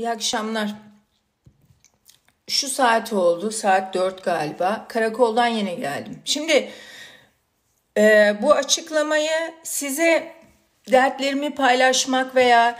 İyi akşamlar. Şu saat oldu. Saat 4 galiba. Karakoldan yine geldim. Şimdi e, bu açıklamayı size dertlerimi paylaşmak veya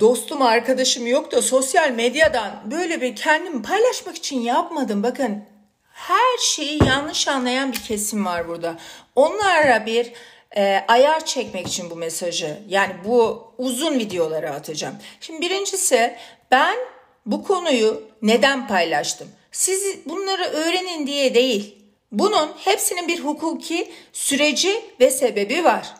dostum arkadaşım yok da sosyal medyadan böyle bir kendimi paylaşmak için yapmadım. Bakın her şeyi yanlış anlayan bir kesim var burada. Onlara bir e, ayar çekmek için bu mesajı yani bu uzun videoları atacağım. Şimdi birincisi ben bu konuyu neden paylaştım? Siz bunları öğrenin diye değil. Bunun hepsinin bir hukuki süreci ve sebebi var.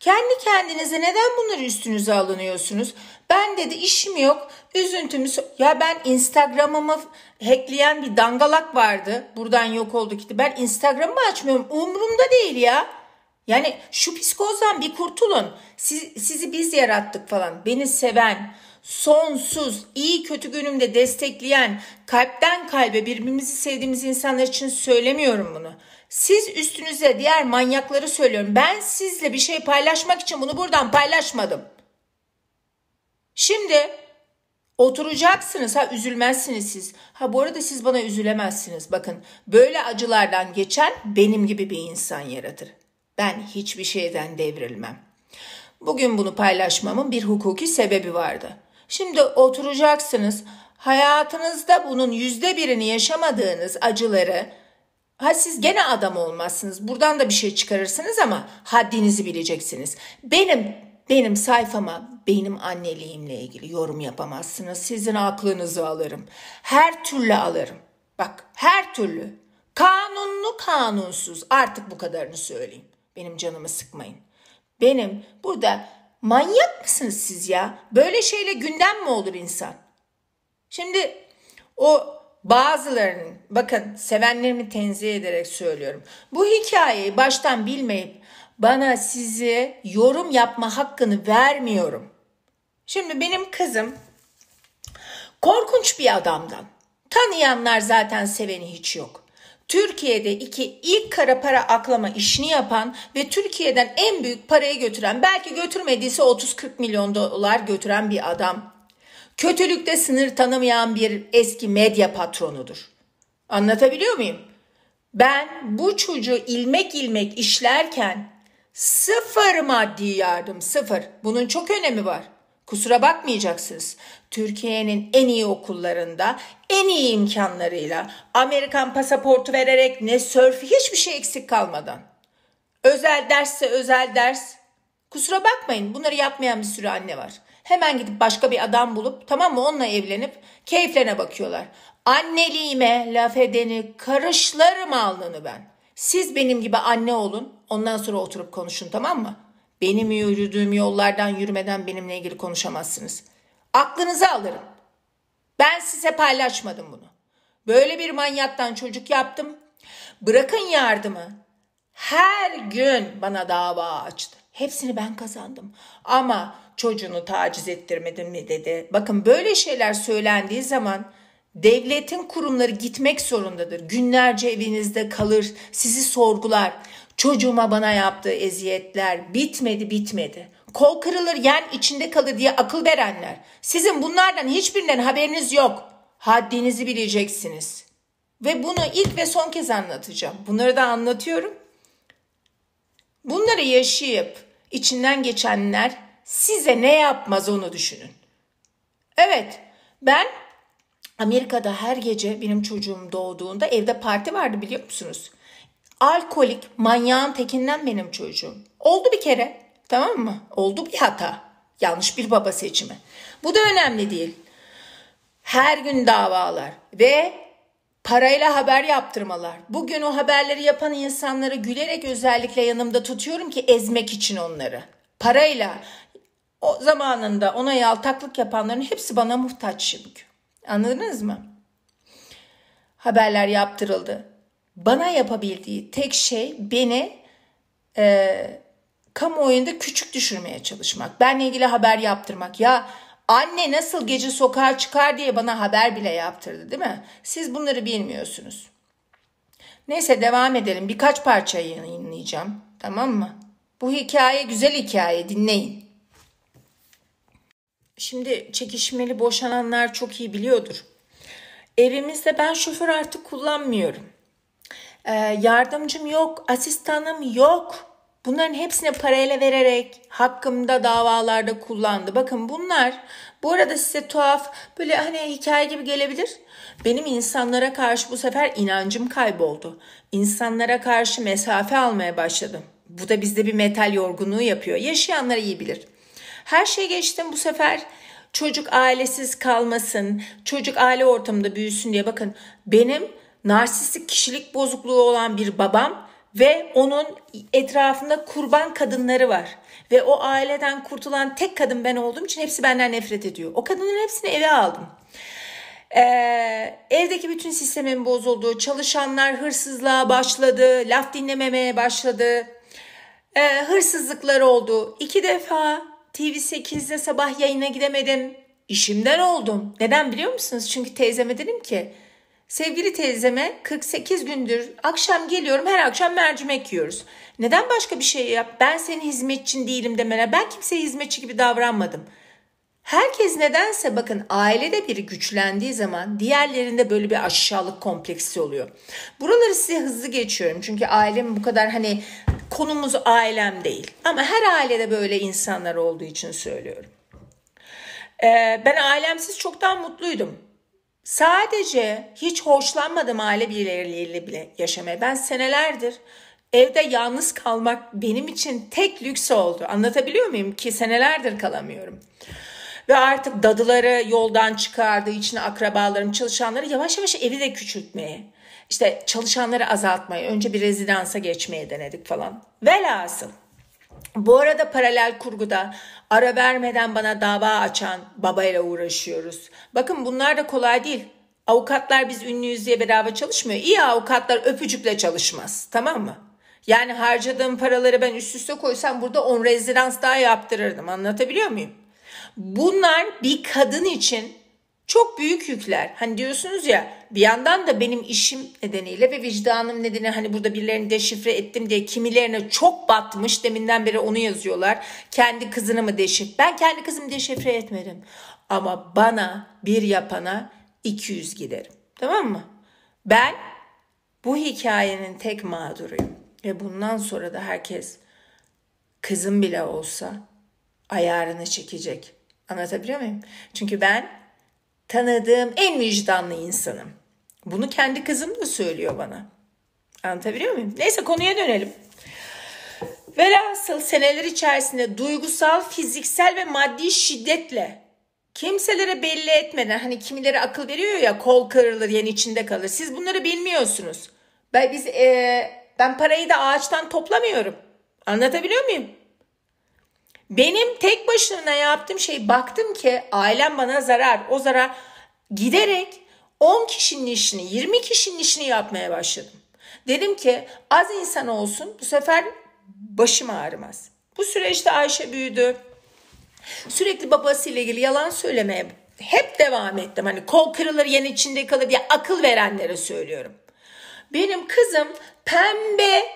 Kendi kendinize neden bunları üstünüze alınıyorsunuz? Ben dedi işim yok, üzüntümüz. Ya ben Instagram'ımı hackleyen bir dangalak vardı. Buradan yok oldu gitti. Ben Instagram'ımı açmıyorum. Umurumda değil ya. Yani şu psikozdan bir kurtulun. Siz, sizi biz yarattık falan. Beni seven, sonsuz, iyi kötü günümde destekleyen, kalpten kalbe birbirimizi sevdiğimiz insanlar için söylemiyorum bunu. Siz üstünüze diğer manyakları söylüyorum. Ben sizle bir şey paylaşmak için bunu buradan paylaşmadım. Şimdi oturacaksınız ha üzülmezsiniz siz. Ha bu arada siz bana üzülemezsiniz. Bakın böyle acılardan geçen benim gibi bir insan yaratır. Ben hiçbir şeyden devrilmem. Bugün bunu paylaşmamın bir hukuki sebebi vardı. Şimdi oturacaksınız. Hayatınızda bunun yüzde birini yaşamadığınız acıları Ha siz gene adam olmazsınız. Buradan da bir şey çıkarırsınız ama haddinizi bileceksiniz. Benim benim sayfama benim anneliğimle ilgili yorum yapamazsınız. Sizin aklınızı alırım. Her türlü alırım. Bak her türlü. Kanunlu kanunsuz artık bu kadarını söyleyeyim. Benim canımı sıkmayın. Benim burada Manyak mısınız siz ya? Böyle şeyle gündem mi olur insan? Şimdi o bazılarının bakın sevenlerimi tenzih ederek söylüyorum. Bu hikayeyi baştan bilmeyip bana sizi yorum yapma hakkını vermiyorum. Şimdi benim kızım korkunç bir adamdan. Tanıyanlar zaten seveni hiç yok. Türkiye'de iki ilk kara para aklama işini yapan ve Türkiye'den en büyük parayı götüren belki götürmediyse 30-40 milyon dolar götüren bir adam. Kötülükte sınır tanımayan bir eski medya patronudur. Anlatabiliyor muyum? Ben bu çocuğu ilmek ilmek işlerken sıfır maddi yardım sıfır. Bunun çok önemi var. Kusura bakmayacaksınız. Türkiye'nin en iyi okullarında en iyi imkanlarıyla Amerikan pasaportu vererek ne sörf hiçbir şey eksik kalmadan. Özel dersse özel ders. Kusura bakmayın bunları yapmayan bir sürü anne var. Hemen gidip başka bir adam bulup tamam mı onunla evlenip keyiflerine bakıyorlar. Anneliğime laf edeni karışlarım alnını ben. Siz benim gibi anne olun ondan sonra oturup konuşun tamam mı? Benim yürüdüğüm yollardan yürümeden benimle ilgili konuşamazsınız.'' Aklınızı alırım. Ben size paylaşmadım bunu. Böyle bir manyaktan çocuk yaptım. Bırakın yardımı. Her gün bana dava açtı. Hepsini ben kazandım. Ama çocuğunu taciz ettirmedim mi dedi. Bakın böyle şeyler söylendiği zaman devletin kurumları gitmek zorundadır. Günlerce evinizde kalır, sizi sorgular. Çocuğuma bana yaptığı eziyetler bitmedi bitmedi kol kırılır yen içinde kalır diye akıl verenler. Sizin bunlardan hiçbirinden haberiniz yok. Haddinizi bileceksiniz. Ve bunu ilk ve son kez anlatacağım. Bunları da anlatıyorum. Bunları yaşayıp içinden geçenler size ne yapmaz onu düşünün. Evet ben Amerika'da her gece benim çocuğum doğduğunda evde parti vardı biliyor musunuz? Alkolik manyağın tekinden benim çocuğum. Oldu bir kere. Tamam mı? Oldu bir hata. Yanlış bir baba seçimi. Bu da önemli değil. Her gün davalar ve parayla haber yaptırmalar. Bugün o haberleri yapan insanları gülerek özellikle yanımda tutuyorum ki ezmek için onları. Parayla o zamanında ona yaltaklık yapanların hepsi bana muhtaç şimdi. Anladınız mı? Haberler yaptırıldı. Bana yapabildiği tek şey beni e, kamuoyunda küçük düşürmeye çalışmak. Benle ilgili haber yaptırmak. Ya anne nasıl gece sokağa çıkar diye bana haber bile yaptırdı değil mi? Siz bunları bilmiyorsunuz. Neyse devam edelim. Birkaç parça yayınlayacağım. Tamam mı? Bu hikaye güzel hikaye. Dinleyin. Şimdi çekişmeli boşananlar çok iyi biliyordur. Evimizde ben şoför artık kullanmıyorum. Ee, yardımcım yok, asistanım yok. Bunların hepsini parayla vererek hakkımda davalarda kullandı. Bakın bunlar bu arada size tuhaf böyle hani hikaye gibi gelebilir. Benim insanlara karşı bu sefer inancım kayboldu. İnsanlara karşı mesafe almaya başladım. Bu da bizde bir metal yorgunluğu yapıyor. Yaşayanlar iyi bilir. Her şey geçtim bu sefer çocuk ailesiz kalmasın, çocuk aile ortamında büyüsün diye bakın benim narsistik kişilik bozukluğu olan bir babam ve onun etrafında kurban kadınları var. Ve o aileden kurtulan tek kadın ben olduğum için hepsi benden nefret ediyor. O kadınların hepsini eve aldım. Ee, evdeki bütün sistemin bozuldu. Çalışanlar hırsızlığa başladı. Laf dinlememeye başladı. Ee, hırsızlıklar oldu. İki defa TV8'de sabah yayına gidemedim. İşimden oldum. Neden biliyor musunuz? Çünkü teyzeme dedim ki Sevgili teyzeme 48 gündür akşam geliyorum her akşam mercimek yiyoruz. Neden başka bir şey yap? Ben senin hizmetçin değilim demene. Ben kimseye hizmetçi gibi davranmadım. Herkes nedense bakın ailede biri güçlendiği zaman diğerlerinde böyle bir aşağılık kompleksi oluyor. Buraları size hızlı geçiyorum çünkü ailem bu kadar hani konumuz ailem değil. Ama her ailede böyle insanlar olduğu için söylüyorum. Ee, ben ailemsiz çoktan mutluydum. Sadece hiç hoşlanmadım aile bireyleriyle bile yaşamaya. Ben senelerdir evde yalnız kalmak benim için tek lüks oldu. Anlatabiliyor muyum ki senelerdir kalamıyorum. Ve artık dadıları yoldan çıkardığı için akrabalarım, çalışanları yavaş yavaş evi de küçültmeye, işte çalışanları azaltmaya, önce bir rezidansa geçmeye denedik falan. Velhasıl bu arada paralel kurguda ara vermeden bana dava açan babayla uğraşıyoruz. Bakın bunlar da kolay değil. Avukatlar biz ünlüyüz diye bedava çalışmıyor. İyi avukatlar öpücükle çalışmaz. Tamam mı? Yani harcadığım paraları ben üst üste koysam burada 10 rezidans daha yaptırırdım. Anlatabiliyor muyum? Bunlar bir kadın için çok büyük yükler. Hani diyorsunuz ya bir yandan da benim işim nedeniyle ve vicdanım nedeniyle hani burada birilerini deşifre ettim diye kimilerine çok batmış. Deminden beri onu yazıyorlar. Kendi kızını mı deşif? Ben kendi kızımı deşifre etmedim. Ama bana bir yapana 200 giderim. Tamam mı? Ben bu hikayenin tek mağduruyum. Ve bundan sonra da herkes kızım bile olsa ayarını çekecek. Anlatabiliyor muyum? Çünkü ben tanıdığım en vicdanlı insanım. Bunu kendi kızım da söylüyor bana. Anlatabiliyor muyum? Neyse konuya dönelim. Velhasıl seneler içerisinde duygusal, fiziksel ve maddi şiddetle kimselere belli etmeden hani kimileri akıl veriyor ya kol kırılır yani içinde kalır. Siz bunları bilmiyorsunuz. Ben, biz, e, ben parayı da ağaçtan toplamıyorum. Anlatabiliyor muyum? Benim tek başına yaptığım şey baktım ki ailem bana zarar. O zarar giderek 10 kişinin işini, 20 kişinin işini yapmaya başladım. Dedim ki az insan olsun bu sefer başım ağrımaz. Bu süreçte Ayşe büyüdü. Sürekli babasıyla ilgili yalan söylemeye hep devam ettim. Hani kol kırılır yen içinde kalır diye akıl verenlere söylüyorum. Benim kızım pembe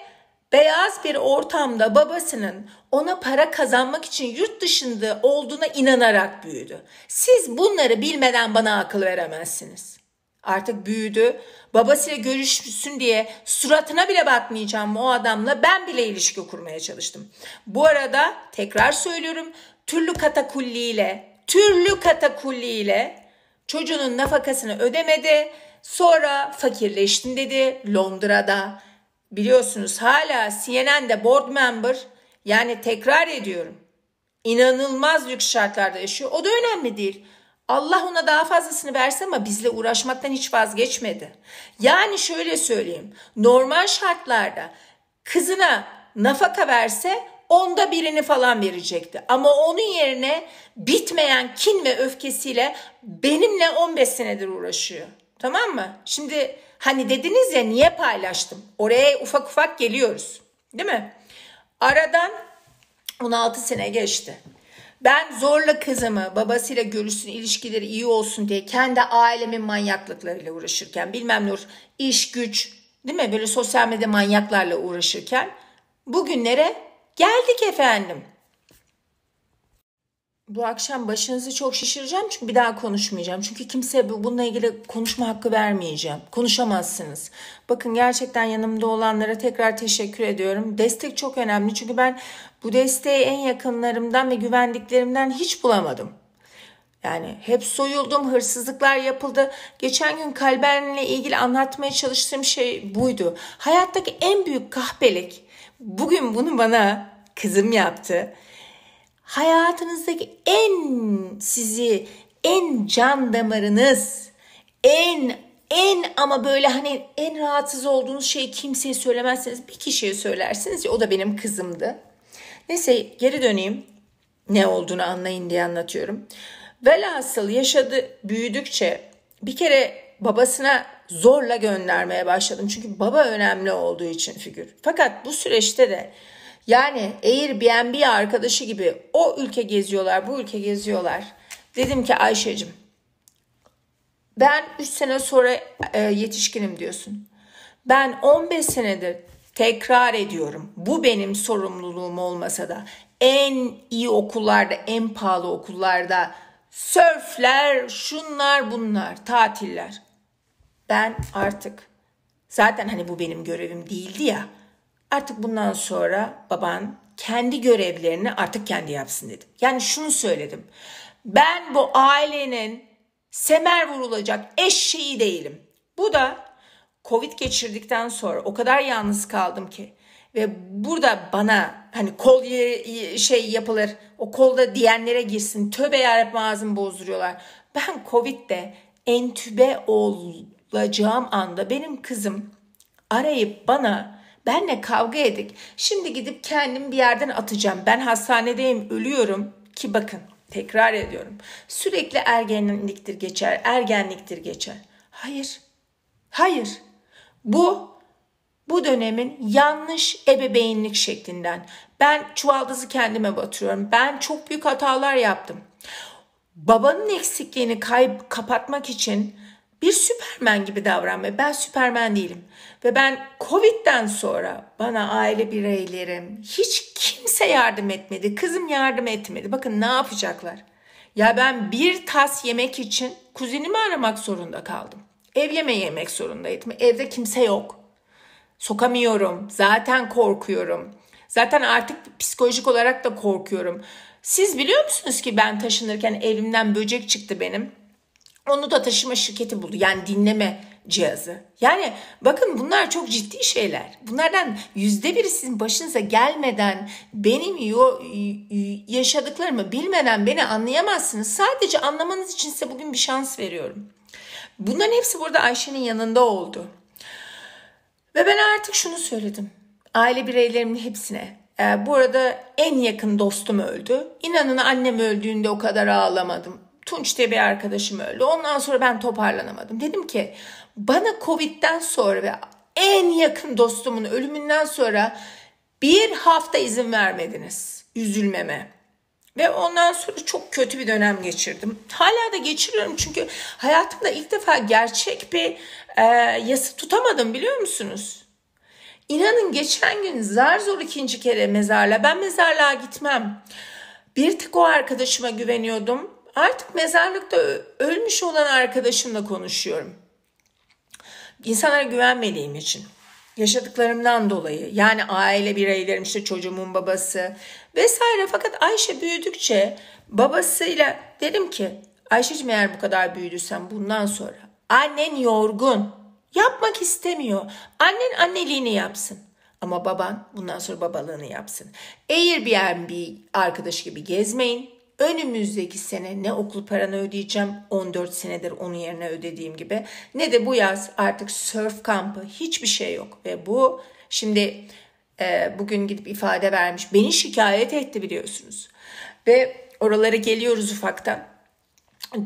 beyaz bir ortamda babasının ona para kazanmak için yurt dışında olduğuna inanarak büyüdü. Siz bunları bilmeden bana akıl veremezsiniz. Artık büyüdü. Babasıyla görüşsün diye suratına bile bakmayacağım o adamla ben bile ilişki kurmaya çalıştım. Bu arada tekrar söylüyorum türlü katakulliyle, türlü katakulliyle çocuğunun nafakasını ödemedi. Sonra fakirleştin dedi Londra'da biliyorsunuz hala CNN'de board member yani tekrar ediyorum. inanılmaz lüks şartlarda yaşıyor. O da önemli değil. Allah ona daha fazlasını verse ama bizle uğraşmaktan hiç vazgeçmedi. Yani şöyle söyleyeyim. Normal şartlarda kızına nafaka verse onda birini falan verecekti. Ama onun yerine bitmeyen kin ve öfkesiyle benimle 15 senedir uğraşıyor. Tamam mı? Şimdi hani dediniz ya niye paylaştım? Oraya ufak ufak geliyoruz. Değil mi? Aradan 16 sene geçti. Ben zorla kızımı babasıyla görüşsün ilişkileri iyi olsun diye kendi ailemin manyaklıklarıyla uğraşırken bilmem ne iş güç değil mi böyle sosyal medya manyaklarla uğraşırken bugünlere geldik efendim bu akşam başınızı çok şişireceğim çünkü bir daha konuşmayacağım. Çünkü kimseye bununla ilgili konuşma hakkı vermeyeceğim. Konuşamazsınız. Bakın gerçekten yanımda olanlara tekrar teşekkür ediyorum. Destek çok önemli çünkü ben bu desteği en yakınlarımdan ve güvendiklerimden hiç bulamadım. Yani hep soyuldum, hırsızlıklar yapıldı. Geçen gün Kalben'le ilgili anlatmaya çalıştığım şey buydu. Hayattaki en büyük kahpelik. Bugün bunu bana kızım yaptı hayatınızdaki en sizi en can damarınız, en en ama böyle hani en rahatsız olduğunuz şeyi kimseye söylemezseniz bir kişiye söylersiniz ya o da benim kızımdı. Neyse geri döneyim ne olduğunu anlayın diye anlatıyorum. Velhasıl yaşadı büyüdükçe bir kere babasına zorla göndermeye başladım. Çünkü baba önemli olduğu için figür. Fakat bu süreçte de yani Airbnb arkadaşı gibi o ülke geziyorlar, bu ülke geziyorlar. Dedim ki Ayşe'cim ben 3 sene sonra e, yetişkinim diyorsun. Ben 15 senedir tekrar ediyorum. Bu benim sorumluluğum olmasa da en iyi okullarda, en pahalı okullarda sörfler, şunlar bunlar, tatiller. Ben artık zaten hani bu benim görevim değildi ya artık bundan sonra baban kendi görevlerini artık kendi yapsın dedim. Yani şunu söyledim. Ben bu ailenin semer vurulacak eşeği değilim. Bu da Covid geçirdikten sonra o kadar yalnız kaldım ki ve burada bana hani kol şey yapılır o kolda diyenlere girsin töbe yarabbim ağzımı bozduruyorlar. Ben Covid'de entübe olacağım anda benim kızım arayıp bana Benle kavga edik. Şimdi gidip kendimi bir yerden atacağım. Ben hastanedeyim, ölüyorum ki bakın tekrar ediyorum. Sürekli ergenliktir geçer, ergenliktir geçer. Hayır. Hayır. Bu bu dönemin yanlış ebeveynlik şeklinden. Ben çuvaldızı kendime batırıyorum. Ben çok büyük hatalar yaptım. Babanın eksikliğini kayıp kapatmak için bir süpermen gibi davranmaya. Ben süpermen değilim. Ve ben Covid'den sonra bana aile bireylerim hiç kimse yardım etmedi. Kızım yardım etmedi. Bakın ne yapacaklar? Ya ben bir tas yemek için kuzenimi aramak zorunda kaldım. Ev Evleme yemek zorundaydım. Evde kimse yok. Sokamıyorum. Zaten korkuyorum. Zaten artık psikolojik olarak da korkuyorum. Siz biliyor musunuz ki ben taşınırken evimden böcek çıktı benim. Onu da taşıma şirketi buldu. Yani dinleme cihazı. Yani bakın bunlar çok ciddi şeyler. Bunlardan yüzde biri sizin başınıza gelmeden benim yaşadıklarımı bilmeden beni anlayamazsınız. Sadece anlamanız için size bugün bir şans veriyorum. Bunların hepsi burada Ayşe'nin yanında oldu. Ve ben artık şunu söyledim. Aile bireylerimin hepsine. E, bu arada en yakın dostum öldü. İnanın annem öldüğünde o kadar ağlamadım Tunç diye bir arkadaşım öldü. Ondan sonra ben toparlanamadım. Dedim ki bana Covid'den sonra ve en yakın dostumun ölümünden sonra bir hafta izin vermediniz üzülmeme. Ve ondan sonra çok kötü bir dönem geçirdim. Hala da geçiriyorum çünkü hayatımda ilk defa gerçek bir e, yası tutamadım biliyor musunuz? İnanın geçen gün zar zor ikinci kere mezarla ben mezarlığa gitmem. Bir tık o arkadaşıma güveniyordum. Artık mezarlıkta ölmüş olan arkadaşımla konuşuyorum. İnsanlara güvenmediğim için. Yaşadıklarımdan dolayı yani aile bireylerim işte çocuğumun babası vesaire fakat Ayşe büyüdükçe babasıyla dedim ki Ayşe'cim eğer bu kadar büyüdüysen bundan sonra annen yorgun yapmak istemiyor annen anneliğini yapsın ama baban bundan sonra babalığını yapsın. Airbnb arkadaş gibi gezmeyin önümüzdeki sene ne okul paranı ödeyeceğim 14 senedir onun yerine ödediğim gibi ne de bu yaz artık surf kampı hiçbir şey yok ve bu şimdi e, bugün gidip ifade vermiş beni şikayet etti biliyorsunuz ve oralara geliyoruz ufaktan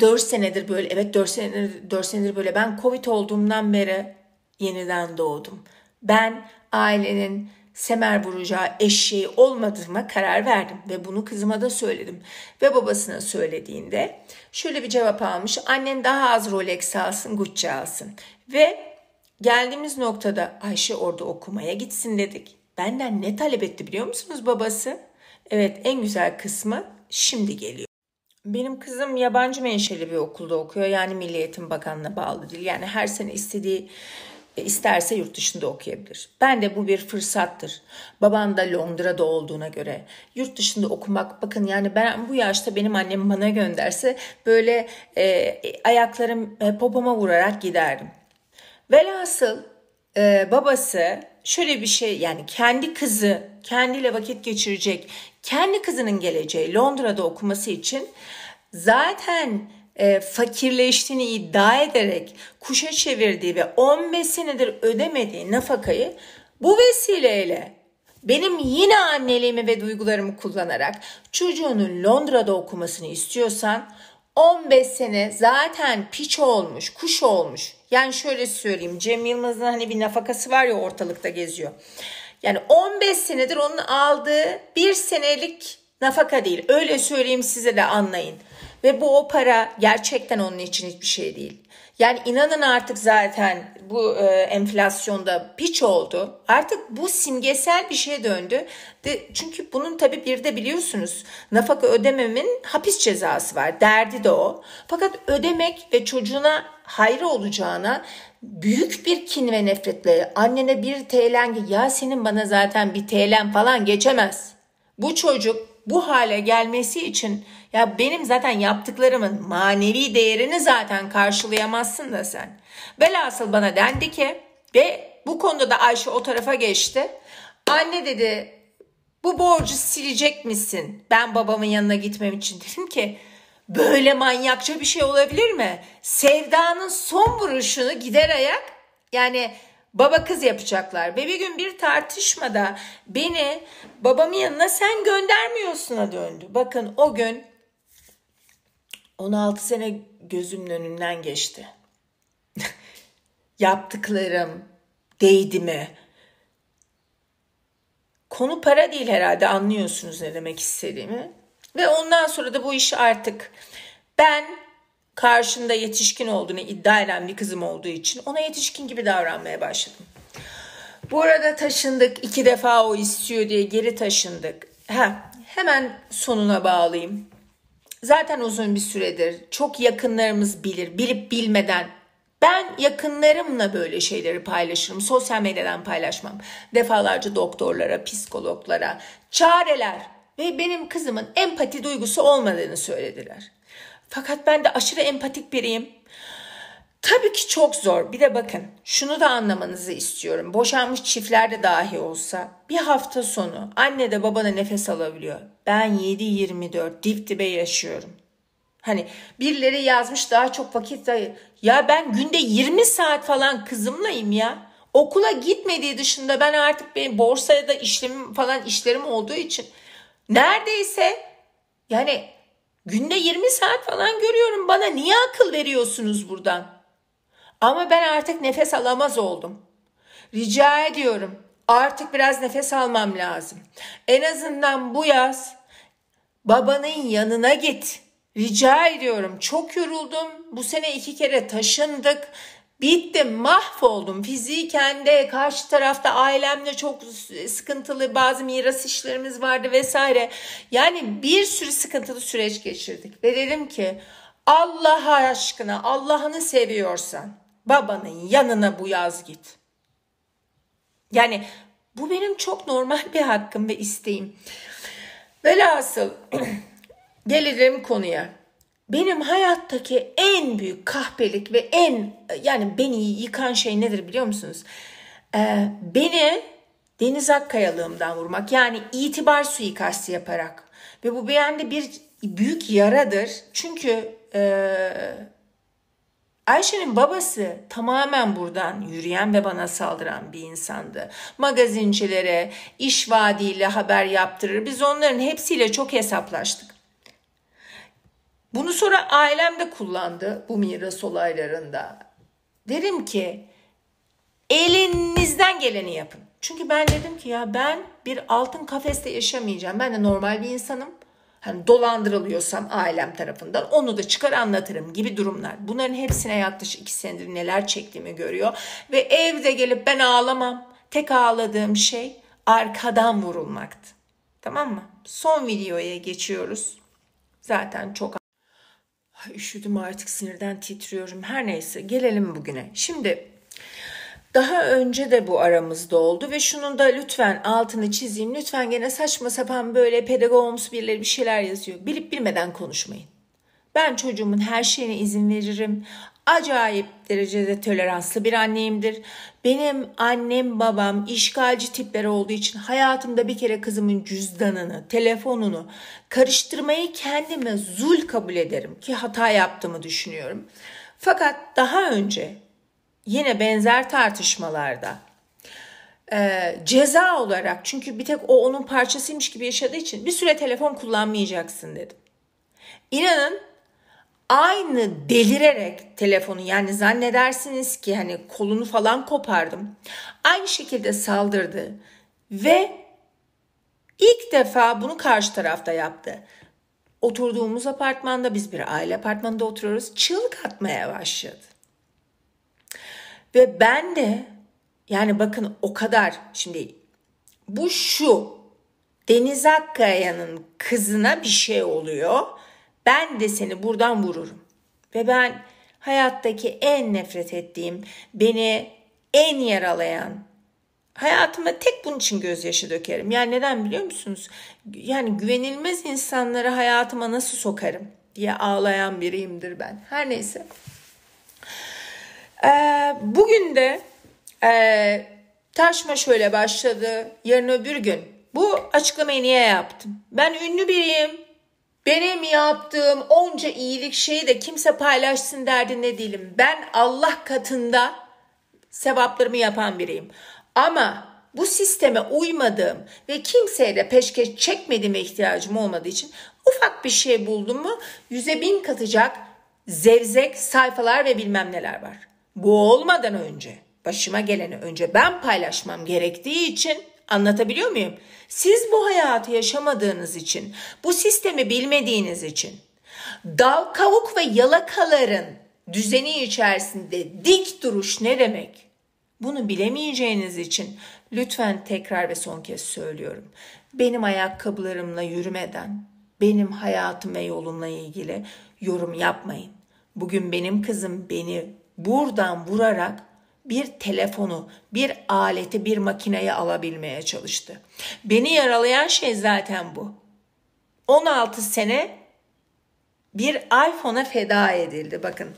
4 senedir böyle evet 4 senedir 4 senedir böyle ben covid olduğumdan beri yeniden doğdum ben ailenin semer vuracağı eşeği olmadığıma karar verdim ve bunu kızıma da söyledim. Ve babasına söylediğinde şöyle bir cevap almış. Annen daha az Rolex alsın, Gucci alsın. Ve geldiğimiz noktada Ayşe orada okumaya gitsin dedik. Benden ne talep etti biliyor musunuz babası? Evet en güzel kısmı şimdi geliyor. Benim kızım yabancı menşeli bir okulda okuyor. Yani Milli Eğitim Bakanlığı'na bağlı değil. Yani her sene istediği isterse yurt dışında okuyabilir. Ben de bu bir fırsattır. Baban da Londra'da olduğuna göre yurt dışında okumak bakın yani ben bu yaşta benim annem bana gönderse böyle e, ayaklarım e, popoma vurarak giderdim. Velhasıl e, babası şöyle bir şey yani kendi kızı kendiyle vakit geçirecek kendi kızının geleceği Londra'da okuması için zaten e, fakirleştiğini iddia ederek kuşa çevirdiği ve 15 senedir ödemediği nafakayı bu vesileyle benim yine anneliğimi ve duygularımı kullanarak çocuğunun Londra'da okumasını istiyorsan 15 sene zaten piç olmuş, kuş olmuş. Yani şöyle söyleyeyim Cem Yılmaz'ın hani bir nafakası var ya ortalıkta geziyor. Yani 15 senedir onun aldığı bir senelik nafaka değil. Öyle söyleyeyim size de anlayın. Ve bu o para gerçekten onun için hiçbir şey değil. Yani inanın artık zaten bu e, enflasyonda piç oldu. Artık bu simgesel bir şey döndü. De, çünkü bunun tabii bir de biliyorsunuz nafaka ödememin hapis cezası var. Derdi de o. Fakat ödemek ve çocuğuna hayrı olacağına büyük bir kin ve nefretle annene bir TL'n ya senin bana zaten bir TL'n falan geçemez. Bu çocuk bu hale gelmesi için ya benim zaten yaptıklarımın manevi değerini zaten karşılayamazsın da sen. Velhasıl bana dendi ki ve bu konuda da Ayşe o tarafa geçti. Anne dedi bu borcu silecek misin? Ben babamın yanına gitmem için dedim ki böyle manyakça bir şey olabilir mi? Sevdanın son vuruşunu gider ayak yani baba kız yapacaklar. Ve bir gün bir tartışmada beni babamın yanına sen göndermiyorsun'a döndü. Bakın o gün 16 sene gözümün önünden geçti. Yaptıklarım değdi mi? Konu para değil herhalde anlıyorsunuz ne demek istediğimi. Ve ondan sonra da bu iş artık ben karşımda yetişkin olduğunu iddia eden bir kızım olduğu için ona yetişkin gibi davranmaya başladım. Bu arada taşındık iki defa o istiyor diye geri taşındık. Ha, hemen sonuna bağlayayım zaten uzun bir süredir çok yakınlarımız bilir bilip bilmeden ben yakınlarımla böyle şeyleri paylaşırım. Sosyal medyadan paylaşmam. Defalarca doktorlara, psikologlara çareler ve benim kızımın empati duygusu olmadığını söylediler. Fakat ben de aşırı empatik biriyim. Tabii ki çok zor. Bir de bakın şunu da anlamanızı istiyorum. Boşanmış çiftler de dahi olsa bir hafta sonu anne de babana nefes alabiliyor. Ben 7-24 dip dibe yaşıyorum. Hani birileri yazmış daha çok vakit ya ben günde 20 saat falan kızımlayım ya. Okula gitmediği dışında ben artık benim borsaya da işlemim falan işlerim olduğu için neredeyse yani günde 20 saat falan görüyorum. Bana niye akıl veriyorsunuz buradan? Ama ben artık nefes alamaz oldum. Rica ediyorum. Artık biraz nefes almam lazım. En azından bu yaz babanın yanına git. Rica ediyorum. Çok yoruldum. Bu sene iki kere taşındık. Bitti, mahvoldum. Fiziken de karşı tarafta ailemle çok sıkıntılı bazı miras işlerimiz vardı vesaire. Yani bir sürü sıkıntılı süreç geçirdik. Ve dedim ki Allah aşkına Allah'ını seviyorsan babanın yanına bu yaz git. Yani bu benim çok normal bir hakkım ve isteğim. Velhasıl gelirim konuya. Benim hayattaki en büyük kahpelik ve en yani beni yıkan şey nedir biliyor musunuz? Ee, beni Deniz Akkayalığımdan vurmak yani itibar suikasti yaparak ve bu beyende bir büyük yaradır. Çünkü e, Ayşe'nin babası tamamen buradan yürüyen ve bana saldıran bir insandı. Magazincilere, iş vaadiyle haber yaptırır. Biz onların hepsiyle çok hesaplaştık. Bunu sonra ailem de kullandı bu miras olaylarında. Derim ki elinizden geleni yapın. Çünkü ben dedim ki ya ben bir altın kafeste yaşamayacağım. Ben de normal bir insanım hani dolandırılıyorsam ailem tarafından onu da çıkar anlatırım gibi durumlar. Bunların hepsine yaklaşık iki senedir neler çektiğimi görüyor. Ve evde gelip ben ağlamam. Tek ağladığım şey arkadan vurulmaktı. Tamam mı? Son videoya geçiyoruz. Zaten çok Ay, üşüdüm artık sinirden titriyorum. Her neyse gelelim bugüne. Şimdi daha önce de bu aramızda oldu ve şunun da lütfen altını çizeyim. Lütfen gene saçma sapan böyle pedagogumuz birileri bir şeyler yazıyor. Bilip bilmeden konuşmayın. Ben çocuğumun her şeyine izin veririm. Acayip derecede toleranslı bir anneyimdir. Benim annem babam işgalci tipler olduğu için hayatımda bir kere kızımın cüzdanını, telefonunu karıştırmayı kendime zul kabul ederim ki hata yaptığımı düşünüyorum. Fakat daha önce yine benzer tartışmalarda e, ceza olarak çünkü bir tek o onun parçasıymış gibi yaşadığı için bir süre telefon kullanmayacaksın dedim. İnanın aynı delirerek telefonu yani zannedersiniz ki hani kolunu falan kopardım. Aynı şekilde saldırdı ve ilk defa bunu karşı tarafta yaptı. Oturduğumuz apartmanda biz bir aile apartmanında oturuyoruz. Çığlık atmaya başladı. Ve ben de yani bakın o kadar şimdi bu şu Deniz Akkaya'nın kızına bir şey oluyor. Ben de seni buradan vururum. Ve ben hayattaki en nefret ettiğim, beni en yaralayan hayatımda tek bunun için gözyaşı dökerim. Yani neden biliyor musunuz? Yani güvenilmez insanları hayatıma nasıl sokarım diye ağlayan biriyimdir ben. Her neyse. Ee, bugün de e, tartışma şöyle başladı. Yarın öbür gün. Bu açıklamayı niye yaptım? Ben ünlü biriyim. Benim yaptığım onca iyilik şeyi de kimse paylaşsın derdinde değilim. Ben Allah katında sevaplarımı yapan biriyim. Ama bu sisteme uymadığım ve kimseyle peşkeş çekmediğime ihtiyacım olmadığı için ufak bir şey buldum mu yüze bin katacak zevzek sayfalar ve bilmem neler var bu olmadan önce başıma geleni önce ben paylaşmam gerektiği için anlatabiliyor muyum? Siz bu hayatı yaşamadığınız için, bu sistemi bilmediğiniz için dal kavuk ve yalakaların düzeni içerisinde dik duruş ne demek? Bunu bilemeyeceğiniz için lütfen tekrar ve son kez söylüyorum. Benim ayakkabılarımla yürümeden benim hayatım ve yolumla ilgili yorum yapmayın. Bugün benim kızım beni buradan vurarak bir telefonu, bir aleti, bir makineyi alabilmeye çalıştı. Beni yaralayan şey zaten bu. 16 sene bir iPhone'a feda edildi bakın.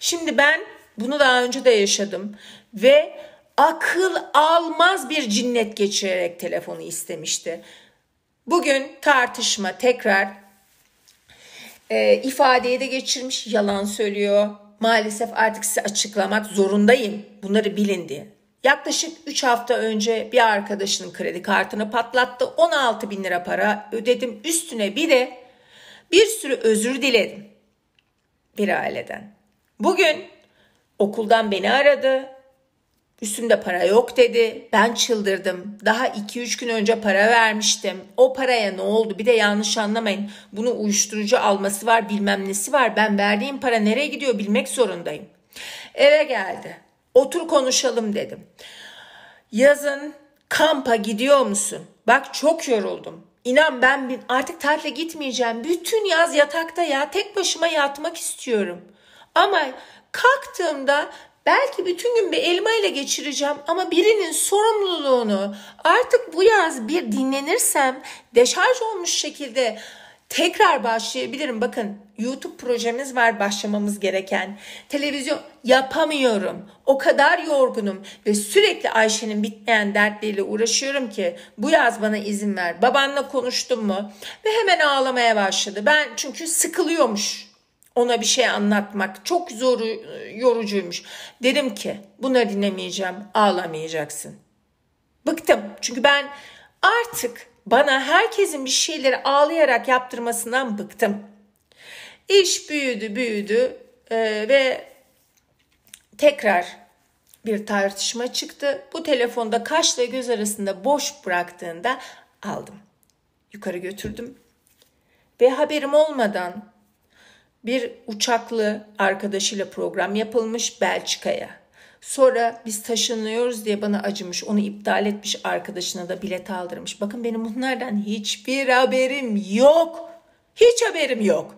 Şimdi ben bunu daha önce de yaşadım ve akıl almaz bir cinnet geçirerek telefonu istemişti. Bugün tartışma tekrar e, ifadeye de geçirmiş, yalan söylüyor, maalesef artık size açıklamak zorundayım. Bunları bilin diye. Yaklaşık 3 hafta önce bir arkadaşının kredi kartını patlattı. 16 bin lira para ödedim. Üstüne bir de bir sürü özür diledim bir aileden. Bugün okuldan beni aradı. Üstümde para yok dedi. Ben çıldırdım. Daha 2-3 gün önce para vermiştim. O paraya ne oldu? Bir de yanlış anlamayın. Bunu uyuşturucu alması var bilmem nesi var. Ben verdiğim para nereye gidiyor bilmek zorundayım. Eve geldi. Otur konuşalım dedim. Yazın kampa gidiyor musun? Bak çok yoruldum. İnan ben artık tatile gitmeyeceğim. Bütün yaz yatakta ya tek başıma yatmak istiyorum. Ama kalktığımda Belki bütün gün bir elma ile geçireceğim ama birinin sorumluluğunu artık bu yaz bir dinlenirsem deşarj olmuş şekilde tekrar başlayabilirim. Bakın YouTube projemiz var başlamamız gereken. Televizyon yapamıyorum. O kadar yorgunum ve sürekli Ayşe'nin bitmeyen dertleriyle uğraşıyorum ki bu yaz bana izin ver. Babanla konuştun mu? Ve hemen ağlamaya başladı. Ben çünkü sıkılıyormuş ona bir şey anlatmak çok zor e, yorucuymuş. Dedim ki buna dinlemeyeceğim ağlamayacaksın. Bıktım çünkü ben artık bana herkesin bir şeyleri ağlayarak yaptırmasından bıktım. İş büyüdü büyüdü e, ve tekrar bir tartışma çıktı. Bu telefonda kaşla göz arasında boş bıraktığında aldım. Yukarı götürdüm. Ve haberim olmadan bir uçaklı arkadaşıyla program yapılmış Belçika'ya. Sonra biz taşınıyoruz diye bana acımış. Onu iptal etmiş arkadaşına da bilet aldırmış. Bakın benim bunlardan hiçbir haberim yok. Hiç haberim yok.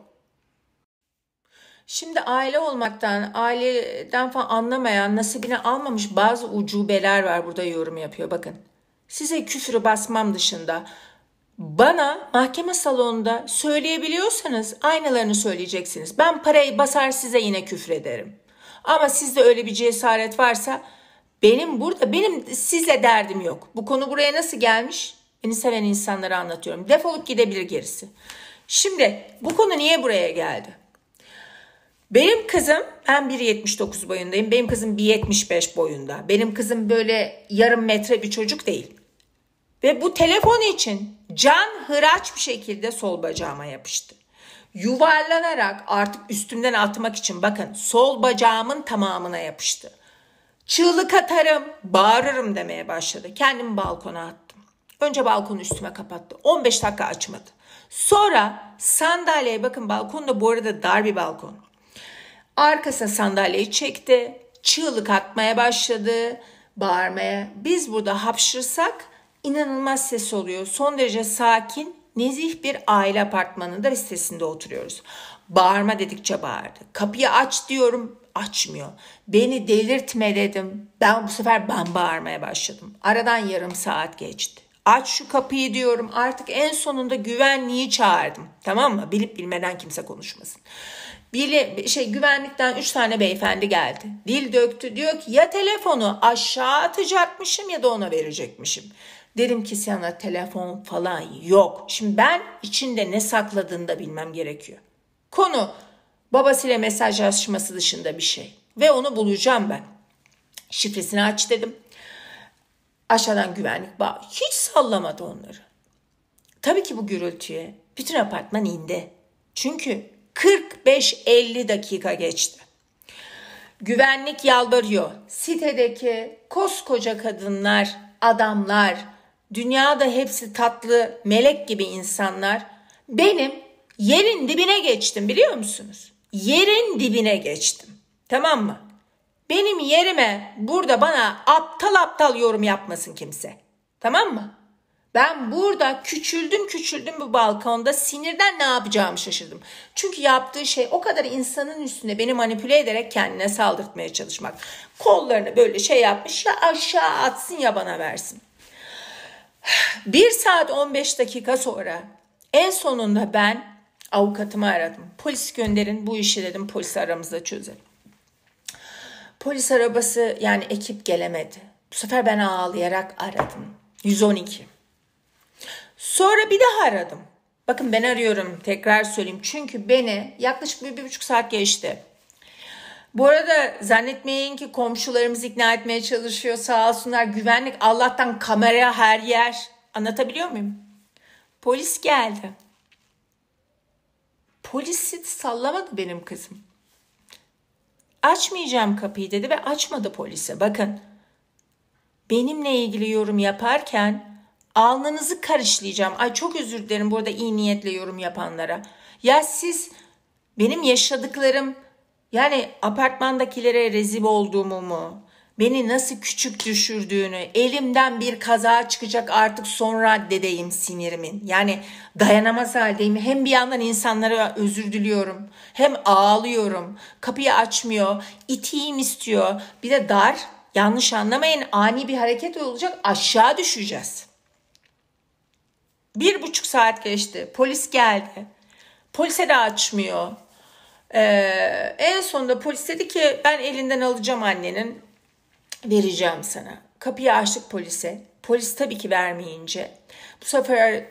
Şimdi aile olmaktan, aileden falan anlamayan, nasibini almamış bazı ucubeler var burada yorum yapıyor. Bakın size küfürü basmam dışında bana mahkeme salonunda söyleyebiliyorsanız aynalarını söyleyeceksiniz. Ben parayı basar size yine küfrederim. Ama sizde öyle bir cesaret varsa benim burada benim size derdim yok. Bu konu buraya nasıl gelmiş? Beni seven insanlara anlatıyorum. Defolup gidebilir gerisi. Şimdi bu konu niye buraya geldi? Benim kızım ben 1.79 boyundayım. Benim kızım 1.75 boyunda. Benim kızım böyle yarım metre bir çocuk değil. Ve bu telefon için Can hıraç bir şekilde sol bacağıma yapıştı. Yuvarlanarak artık üstümden atmak için bakın sol bacağımın tamamına yapıştı. Çığlık atarım, bağırırım demeye başladı. Kendimi balkona attım. Önce balkonu üstüme kapattı. 15 dakika açmadı. Sonra sandalyeye bakın balkonda bu arada dar bir balkon. Arkasına sandalyeyi çekti. Çığlık atmaya başladı. Bağırmaya. Biz burada hapşırsak inanılmaz ses oluyor. Son derece sakin, nezih bir aile apartmanında ve oturuyoruz. Bağırma dedikçe bağırdı. Kapıyı aç diyorum açmıyor. Beni delirtme dedim. Ben bu sefer ben bağırmaya başladım. Aradan yarım saat geçti. Aç şu kapıyı diyorum. Artık en sonunda güvenliği çağırdım. Tamam mı? Bilip bilmeden kimse konuşmasın. Biri şey güvenlikten 3 tane beyefendi geldi. Dil döktü. Diyor ki ya telefonu aşağı atacakmışım ya da ona verecekmişim. Derim ki sana telefon falan yok. Şimdi ben içinde ne sakladığını da bilmem gerekiyor. Konu babasıyla mesaj mesajlaşması dışında bir şey. Ve onu bulacağım ben. Şifresini aç dedim. Aşağıdan güvenlik bağ. Hiç sallamadı onları. Tabii ki bu gürültüye bütün apartman indi. Çünkü 45-50 dakika geçti. Güvenlik yalvarıyor. Sitedeki koskoca kadınlar, adamlar, dünyada hepsi tatlı, melek gibi insanlar. Benim yerin dibine geçtim biliyor musunuz? Yerin dibine geçtim. Tamam mı? Benim yerime burada bana aptal aptal yorum yapmasın kimse. Tamam mı? Ben burada küçüldüm küçüldüm bu balkonda sinirden ne yapacağımı şaşırdım. Çünkü yaptığı şey o kadar insanın üstünde beni manipüle ederek kendine saldırtmaya çalışmak. Kollarını böyle şey yapmış ya aşağı atsın ya bana versin. 1 saat 15 dakika sonra en sonunda ben avukatımı aradım. Polis gönderin bu işi dedim polis aramızda çözelim. Polis arabası yani ekip gelemedi. Bu sefer ben ağlayarak aradım. 112. Sonra bir daha aradım. Bakın ben arıyorum tekrar söyleyeyim. Çünkü beni yaklaşık bir, bir buçuk saat geçti. Bu arada zannetmeyin ki komşularımız ikna etmeye çalışıyor sağ olsunlar. Güvenlik Allah'tan kamera her yer. Anlatabiliyor muyum? Polis geldi. Polisi sallamadı benim kızım. Açmayacağım kapıyı dedi ve açmadı polise. Bakın benimle ilgili yorum yaparken alnınızı karışlayacağım. Ay çok özür dilerim burada iyi niyetle yorum yapanlara. Ya siz benim yaşadıklarım yani apartmandakilere rezil olduğumu mu? Beni nasıl küçük düşürdüğünü, elimden bir kaza çıkacak artık son raddedeyim sinirimin. Yani dayanamaz haldeyim. Hem bir yandan insanlara özür diliyorum. Hem ağlıyorum. Kapıyı açmıyor. İteyim istiyor. Bir de dar. Yanlış anlamayın ani bir hareket olacak. Aşağı düşeceğiz. Bir buçuk saat geçti. Polis geldi. Polise de açmıyor. Ee, en sonunda polis dedi ki ben elinden alacağım annenin vereceğim sana. Kapıyı açtık polise. Polis tabii ki vermeyince bu sefer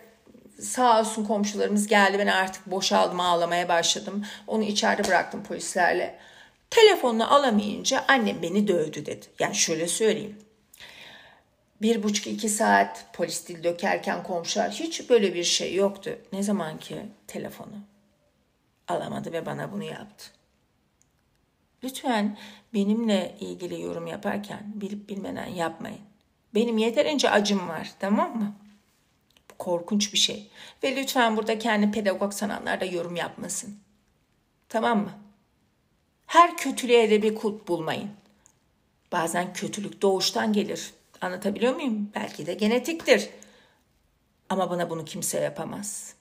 sağ olsun komşularımız geldi. Ben artık boşaldım ağlamaya başladım. Onu içeride bıraktım polislerle. Telefonunu alamayınca annem beni dövdü dedi. Yani şöyle söyleyeyim. Bir buçuk iki saat polis dil dökerken komşular hiç böyle bir şey yoktu. Ne zaman ki telefonu alamadı ve bana bunu yaptı. Lütfen benimle ilgili yorum yaparken bilip bilmeden yapmayın. Benim yeterince acım var tamam mı? Bu korkunç bir şey. Ve lütfen burada kendi pedagog sananlar da yorum yapmasın. Tamam mı? Her kötülüğe de bir kut bulmayın. Bazen kötülük doğuştan gelir. Anlatabiliyor muyum? Belki de genetiktir. Ama bana bunu kimse yapamaz.